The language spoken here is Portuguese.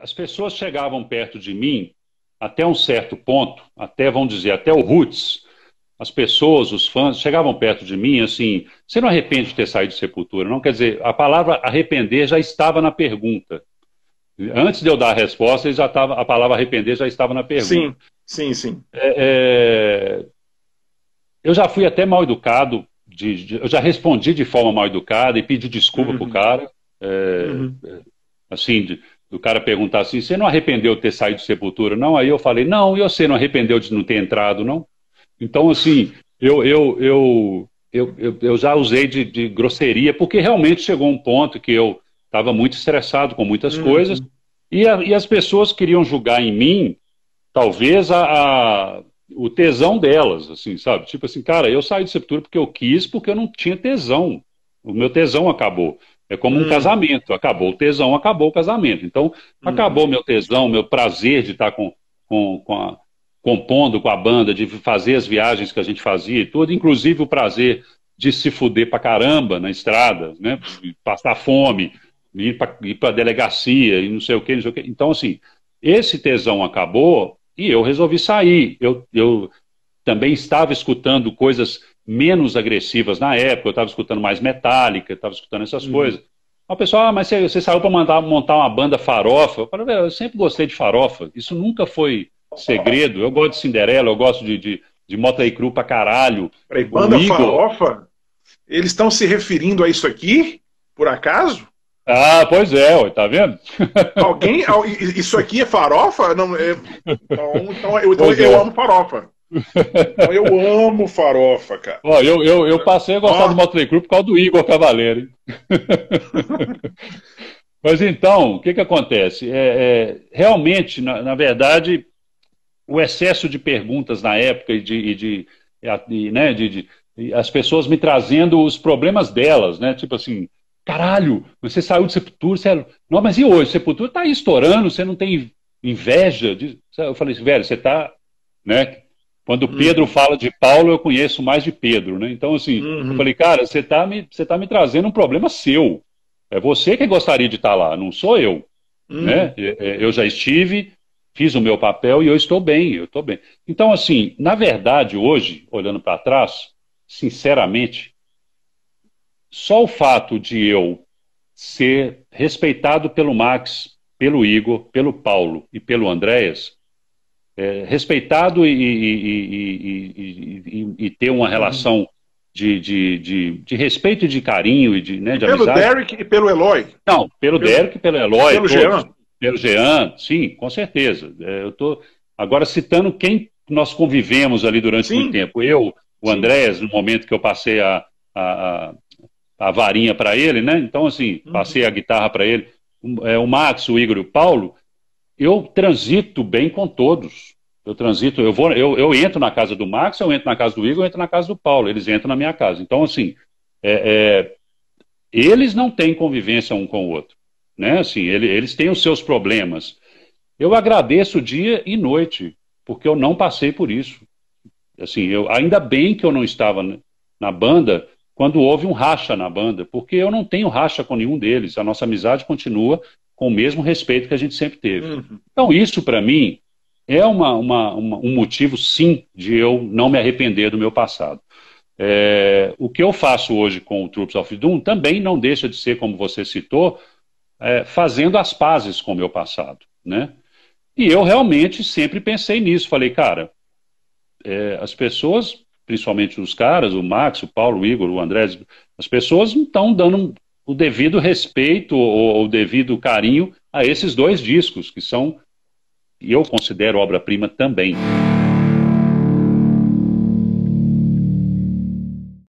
as pessoas chegavam perto de mim até um certo ponto, até, vamos dizer, até o Roots, as pessoas, os fãs, chegavam perto de mim assim, você não arrepende de ter saído de Sepultura? Não quer dizer, a palavra arrepender já estava na pergunta. Antes de eu dar a resposta, já tava, a palavra arrepender já estava na pergunta. Sim, sim, sim. É, é... Eu já fui até mal educado, de, de, eu já respondi de forma mal educada e pedi desculpa uhum. pro cara. É... Uhum. Assim, de, do cara perguntar assim: você não arrependeu de ter saído de Sepultura, não? Aí eu falei: não, e você não arrependeu de não ter entrado, não? Então, assim, eu, eu, eu, eu, eu, já usei de, de grosseria, porque realmente chegou um ponto que eu estava muito estressado com muitas uhum. coisas, e, a, e as pessoas queriam julgar em mim, talvez, a, a, o tesão delas, assim, sabe? Tipo assim, cara, eu saí de Sepultura porque eu quis, porque eu não tinha tesão. O meu tesão acabou. É como um hum. casamento. Acabou o tesão, acabou o casamento. Então, hum. acabou uhum. meu tesão, meu prazer de estar com, com, com a, compondo com a banda, de fazer as viagens que a gente fazia e tudo, inclusive o prazer de se fuder pra caramba na estrada, né? Passar fome, ir pra, ir pra delegacia e não sei o quê, não sei o que. Então, assim, esse tesão acabou e eu resolvi sair. Eu, eu também estava escutando coisas menos agressivas na época, eu estava escutando mais metálica, estava escutando essas uhum. coisas. o pessoal, ah, mas você, você saiu para montar, uma banda farofa. Eu falei, eu sempre gostei de farofa, isso nunca foi segredo. Eu gosto de Cinderela, eu gosto de, de, de e Crue pra caralho. Peraí, banda farofa? Eles estão se referindo a isso aqui, por acaso? Ah, pois é, tá vendo? Alguém. Isso aqui é farofa? Não, é... Então, então, eu, então, eu é. amo farofa. Então, eu amo farofa, cara. Ó, eu, eu, eu passei a gostar ah. do Motley Crue por causa do Igor Cavaleiro. Mas então, o que, que acontece? É, é realmente, na, na, verdade, o excesso de perguntas na época e de, e de, e, né, de, de e as pessoas me trazendo os problemas delas, né? Tipo assim, caralho, você saiu de Sepultura, você é não, mas e hoje? Sepultura está aí estourando, você não tem inveja? De... Eu falei assim, velho, você está, né? Quando hum. Pedro uhum. fala de Paulo, eu conheço mais de Pedro, né? Então, assim, uhum. eu falei, cara, você está me, você tá me trazendo um problema seu. É você que gostaria de estar tá lá, não sou eu. Uhum. Né? É, é, eu já estive, fiz o meu papel e eu estou bem, eu estou bem. Então, assim, na verdade, hoje, olhando para trás, sinceramente, só o fato de eu ser respeitado pelo Max, pelo Igor, pelo Paulo e pelo Andréas é, respeitado e, e, e, ter uma relação de, de, de, de, respeito e de carinho e de, né, de pelo amizade. Derek e pelo Eloy. Não, pelo, pelo Derek e pelo Eloy. Pelo todos. Jean. Pelo Jean, sim, com certeza. É, eu estou agora citando quem nós convivemos ali durante sim. muito tempo. Eu, o sim. Andrés, no momento que eu passei a, a, a varinha para ele, né? Então, assim, uhum. passei a guitarra para ele. É, o Max, o Igor e o Paulo, eu transito bem com todos. Eu transito, eu vou, eu, eu entro na casa do Max, eu entro na casa do Igor, eu entro na casa do Paulo, eles entram na minha casa. Então, assim, é, é, eles não têm convivência um com o outro. Né? Assim, ele, eles têm os seus problemas. Eu agradeço dia e noite, porque eu não passei por isso. Assim, eu, ainda bem que eu não estava na banda quando houve um racha na banda, porque eu não tenho racha com nenhum deles. A nossa amizade continua com o mesmo respeito que a gente sempre teve. Uhum. Então, isso para mim é uma, uma, uma, um motivo, sim, de eu não me arrepender do meu passado. É, o que eu faço hoje com o Troops of Doom também não deixa de ser, como você citou, é, fazendo as pazes com o meu passado, né? E eu realmente sempre pensei nisso. Falei, cara, é, as pessoas, principalmente os caras, o Max, o Paulo, o Igor, o André, as pessoas não estão dando o devido respeito ou o devido carinho a esses dois discos, que são, e eu considero obra-prima também.